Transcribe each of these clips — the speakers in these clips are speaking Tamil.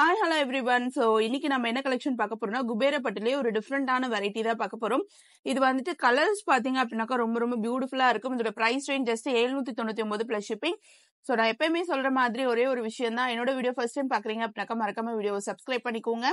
hi hello everyone so இன்னைக்கு நம்ம என்ன கலெக்ஷன் பார்க்க போறோம்னா குபேரப்பட்டிலே ஒரு டிஃப்ரெண்டான வெரைட்டி தான் பார்க்க போறோம் இது வந்துட்டு கலர்ஸ் பார்த்தீங்க அப்படின்னாக்கா ரொம்ப ரொம்ப பியூட்டிஃபுல்லா இருக்கும் இதோட பிரைஸ் ரேஞ்ச் ஜஸ்ட் எழுநூத்தி தொண்ணூத்தி ஒன்பது பிளஸ் ஷிப்பிங் ஸோ நான் எப்பயுமே சொல்ற மாதிரி ஒரே ஒரு விஷயம் தான் என்னோட வீடியோ ஃபர்ஸ்ட் டைம் பாக்குறீங்க அப்படின்னாக்கா மறக்காம வீடியோ சப்ஸ்கிரைப் பண்ணிக்கோங்க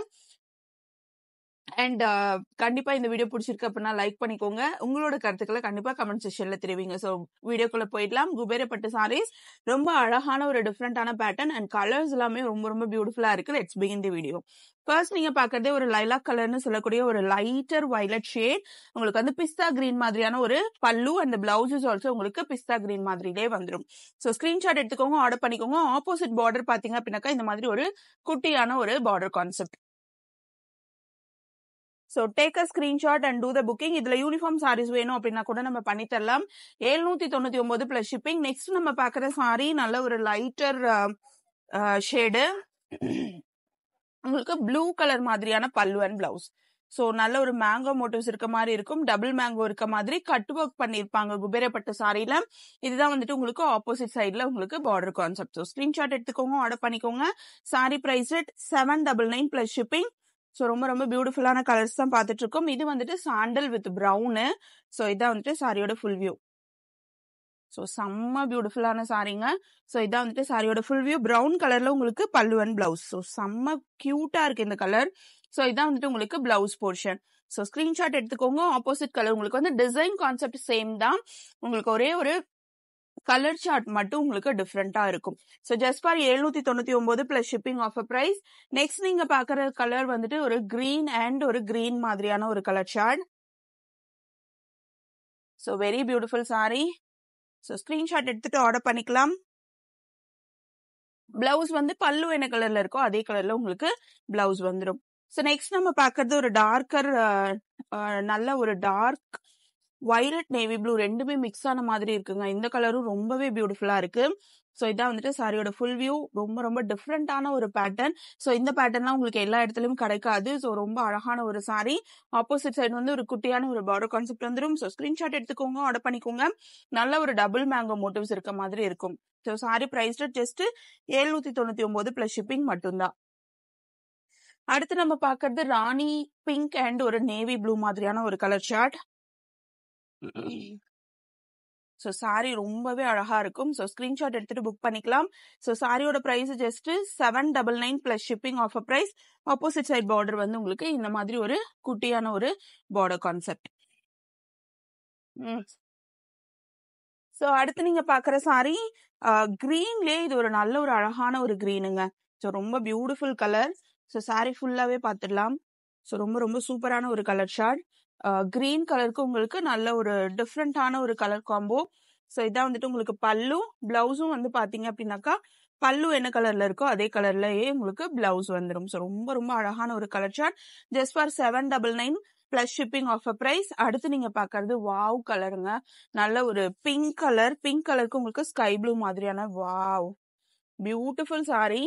அண்ட் uh, கண்டிப்பா இந்த வீடியோ பிடிச்சிருக்கு அப்படின்னா லைக் பண்ணிக்கோங்க உங்களோட கருத்துக்களை கண்டிப்பா கமெண்ட் செக்ஷன்ல தெரிவிங்க ஸோ வீடியோக்குள்ள போயிடலாம் குபேரப்பட்டு சாரீஸ் ரொம்ப அழகான ஒரு டிஃப்ரெண்டான பேட்டர்ன் அண்ட் கலர்ஸ் எல்லாமே ரொம்ப ரொம்ப பியூட்டிஃபுல்லா இருக்கு let's begin the video first நீங்க பாக்குறதே ஒரு லைலா கலர்னு சொல்லக்கூடிய ஒரு லைட்டர் வயலட் ஷேட் உங்களுக்கு வந்து பிஸ்தா கிரீன் மாதிரியான ஒரு பல்லு அண்ட் பிளவுசஸ் ஆல்சோ உங்களுக்கு பிஸ்தா கிரீன் மாதிரியே வந்துடும் ஸோ ஸ்கிரீன்ஷாட் எடுத்துக்கோங்க ஆர்டர் பண்ணிக்கோங்க ஆப்போசிட் பார்டர் பாத்தீங்க அப்படின்னாக்கா இந்த மாதிரி ஒரு குட்டியான ஒரு border concept so take a screenshot and do the booking இதில் யூனிஃபார்ம் சாரீஸ் வேணும் அப்படின்னா கூட நம்ம பண்ணித்தரலாம் எழுநூத்தி தொண்ணூற்றி ஒம்பது ப்ளஸ் ஷிப்பிங் நெக்ஸ்ட் நம்ம பார்க்குற சாரி நல்ல ஒரு லைட்டர் ஷேடு உங்களுக்கு ப்ளூ கலர் மாதிரியான பல்லு அண்ட் பிளவுஸ் ஸோ நல்ல ஒரு மேங்கோ மோட்டிவ்ஸ் இருக்க மாதிரி இருக்கும் டபுள் மேங்கோ இருக்க மாதிரி கட் ஒர்க் பண்ணியிருப்பாங்க குபேரப்பட்ட சாரியில இதுதான் வந்துட்டு உங்களுக்கு ஆப்போசிட் சைடில் உங்களுக்கு பார்டர் கான்செப்ட் ஸோ ஸ்கிரீன்ஷாட் எடுத்துக்கோங்க ஆர்டர் பண்ணிக்கோங்க sari price seven double nine plus shipping so ரொம்ப ரொம்ப பியூட்டிஃபுல்லான கலர்ஸ் தான் பார்த்துட்டு இருக்கோம் இது வந்துட்டு சாண்டல் வித் ப்ரௌனு ஸோ இதான் வந்துட்டு சாரியோட ஃபுல் வியூ ஸோ செம்ம பியூட்டிஃபுல்லான சாரிங்க ஸோ இதான் வந்துட்டு சாரியோட ஃபுல் வியூ ப்ரௌன் கலரில் உங்களுக்கு பல்லுவன் ப்ளவுஸ் ஸோ செம்ம க்யூட்டாக இருக்குது இந்த கலர் ஸோ இதான் வந்துட்டு உங்களுக்கு ப்ளவுஸ் போர்ஷன் ஸோ ஸ்கிரீன்ஷாட் எடுத்துக்கோங்க ஆப்போசிட் கலர் உங்களுக்கு வந்து டிசைன் கான்செப்ட் சேம் தான் உங்களுக்கு ஒரே ஒரு கலர் சார்ட் மட்டும் உங்களுக்கு டிஃப்ரெண்டா இருக்கும் ஸோ ஜஸ்ட் பார் எழுநூத்தி தொண்ணூத்தி ஒன்பது plus shipping off price next நீங்க பாக்குற கலர் வந்துட்டு ஒரு கிரீன் அண்ட் ஒரு கிரீன் மாதிரியான ஒரு colour chart so very beautiful sari so screenshot எடுத்துட்டு ஆர்டர் பண்ணிக்கலாம் பிளவுஸ் வந்து பல்லு என்ன கலர்ல இருக்கோ அதே கலர்ல உங்களுக்கு பிளவுஸ் வந்துடும் ஸோ நெக்ஸ்ட் நம்ம பாக்குறது ஒரு டார்க்கர் நல்ல ஒரு டார்க் வைலட் நேவி ப்ளூ ரெண்டுமே மிக்ஸ் ஆன மாதிரி இருக்குங்க இந்த கலரும் ரொம்பவே பியூட்டிஃபுல்லாக இருக்கு ஸோ இதான் வந்துட்டு சாரியோட ஃபுல் வியூ ரொம்ப ரொம்ப டிஃப்ரெண்ட்டான ஒரு பேட்டர்ன் ஸோ இந்த பேட்டர்ன்லாம் உங்களுக்கு எல்லா இடத்துலையும் கிடைக்காது ஸோ ரொம்ப அழகான ஒரு சாரி ஆப்போசிட் சைடு வந்து ஒரு குட்டியான ஒரு பார்டர் கான்செப்ட் வந்துடும் ஸோ ஸ்கிரீன்ஷாட் எடுத்துக்கோங்க ஆர்டர் பண்ணிக்கோங்க நல்ல ஒரு டபுள் மேங்கோ மோட்டிவ்ஸ் இருக்க மாதிரி இருக்கும் ஸோ சாரி ப்ரைஸ்டு ஜஸ்ட் ஏழ்நூத்தி தொண்ணூத்தி ஒன்பது பிளஸ் ஷிப்பிங் மட்டும்தான் அடுத்து நம்ம பார்க்கறது ராணி பிங்க் அண்ட் ஒரு நேவி ப்ளூ மாதிரியான ஒரு கலர் ஷார்ட் ஸோ சாரி ரொம்பவே அழகா இருக்கும் ஸோ ஸ்கிரீன்ஷாட் எடுத்துட்டு புக் பண்ணிக்கலாம் ஸோ சாரியோட price just seven double nine plus shipping offer price opposite side border வந்து உங்களுக்கு இந்த மாதிரி ஒரு குட்டியான ஒரு பார்டர் கான்செப்ட் ஸோ அடுத்து நீங்க பாக்குற சாரி கிரீன்லேயே இது ஒரு நல்ல ஒரு அழகான ஒரு கிரீனுங்க ஸோ ரொம்ப பியூட்டிஃபுல் கலர் ஸோ சாரி ஃபுல்லாவே பார்த்துடலாம் ஸோ ரொம்ப ரொம்ப சூப்பரான ஒரு கலர் ஷார்ட் கிரீன் கலருக்கு உங்களுக்கு நல்ல ஒரு டிஃப்ரெண்ட்டான ஒரு கலர் காம்போ ஸோ இதான் வந்துட்டு உங்களுக்கு பல்லும் பிளவுஸும் வந்து பார்த்தீங்க அப்படின்னாக்கா பல்லு என்ன கலர்ல இருக்கோ அதே கலர்லயே உங்களுக்கு பிளவுஸ் வந்துடும் ஸோ ரொம்ப ரொம்ப அழகான ஒரு colour chart just for seven double nine plus shipping off a price அடுத்து நீங்க பாக்குறது வாவ் கலருங்க நல்ல ஒரு பிங்க் கலர் பிங்க் கலருக்கு உங்களுக்கு ஸ்கை ப்ளூ மாதிரியான வாவ் பியூட்டிஃபுல் சாரி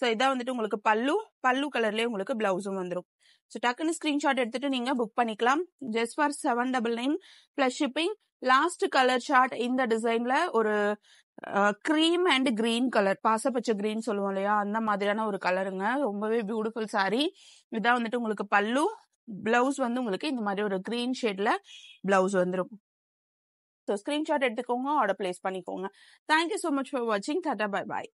ஸோ இதான் வந்துட்டு உங்களுக்கு பல்லு பல்லு கலர்லேயே உங்களுக்கு பிளவுஸும் வந்துடும் ஸோ டக்குன்னு ஸ்க்ரீன்ஷாட் எடுத்துட்டு நீங்கள் புக் பண்ணிக்கலாம் just for seven double nine plus shipping last colour chart இந்த டிசைனில் ஒரு க்ரீம் அண்ட் கிரீன் கலர் பாசப்பச்ச கிரீன் சொல்லுவோம் இல்லையா அந்த மாதிரியான ஒரு கலருங்க ரொம்பவே பியூட்டிஃபுல் சாரி இதான் வந்துட்டு உங்களுக்கு பல்லு பிளவுஸ் வந்து உங்களுக்கு இந்த மாதிரி ஒரு க்ரீன் ஷேட்ல பிளவுஸ் வந்துடும் ஸோ ஸ்க்ரீன்ஷாட் எடுத்துக்கோங்க ஆர்டர் பிளேஸ் பண்ணிக்கோங்க தேங்க்யூ ஸோ மச் ஃபார் வாட்சிங் டாட்டா பை பாய்